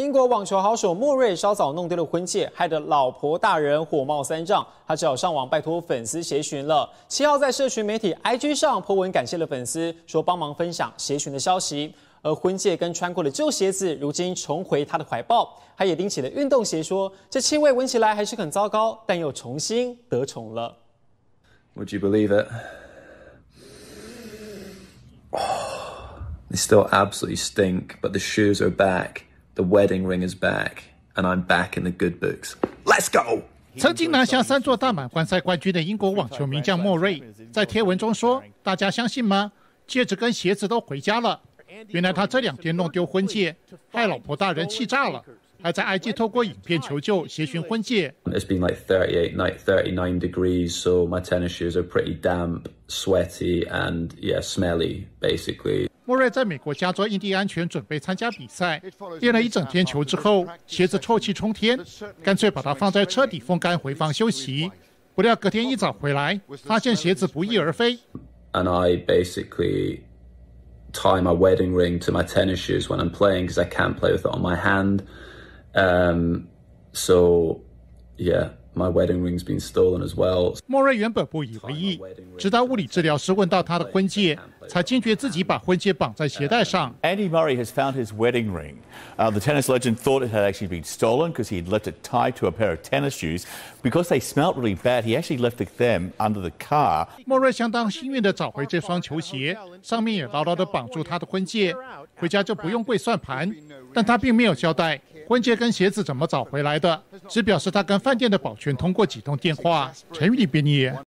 英国网球好手莫瑞稍早弄丢了婚戒，害得老婆大人火冒三丈，他只好上网拜托粉丝鞋寻了。七号在社群媒体 IG 上发文感谢了粉丝，说帮忙分享鞋寻的消息。而婚戒跟穿过的旧鞋子，如今重回他的怀抱。他也拎起了运动鞋，说这气味闻起来还是很糟糕，但又重新得宠了。Would you believe it? They still absolutely stink, but the shoes are back. the wedding ring is back and i'm back in the good books let's go 曾经拿下三座大满贯赛冠军的英国网球名将莫瑞在贴文中说大家相信吗戒指跟鞋子都回家了原来他这两天弄丢婚戒害老婆大人气炸了还在埃及透过影片求救，携寻婚戒。It's been like 38, 39 degrees, so my tennis shoes are pretty damp, sweaty, and yeah, smelly, basically. 莫瑞在美国加州印第安全准备参加比赛，练了一整天球之后，鞋子臭气冲天，干脆把它放在车底风干回房休息。不料隔天一早回来，发现鞋子不翼而飞。And I basically tie my wedding ring to my tennis shoes when I'm playing because I can't play with it on my hand. Um, so, yeah. My wedding ring's been stolen as well. 莫瑞原本不以为意，直到物理治疗师问到他的婚戒才坚决自己把婚戒绑在鞋带上。Andy Murray has found his wedding ring. The tennis legend thought it had actually been stolen because he'd h a left it tied to a pair of tennis shoes. Because they smelt really bad, he actually left them under the car. 莫瑞相当幸运地找回这双球鞋，上面也牢牢地绑住他的婚戒，回家就不用跪算盘。但他并没有交代婚戒跟鞋子怎么找回来的，只表示他跟饭店的保全通过几通电话，陈玉宇斌念。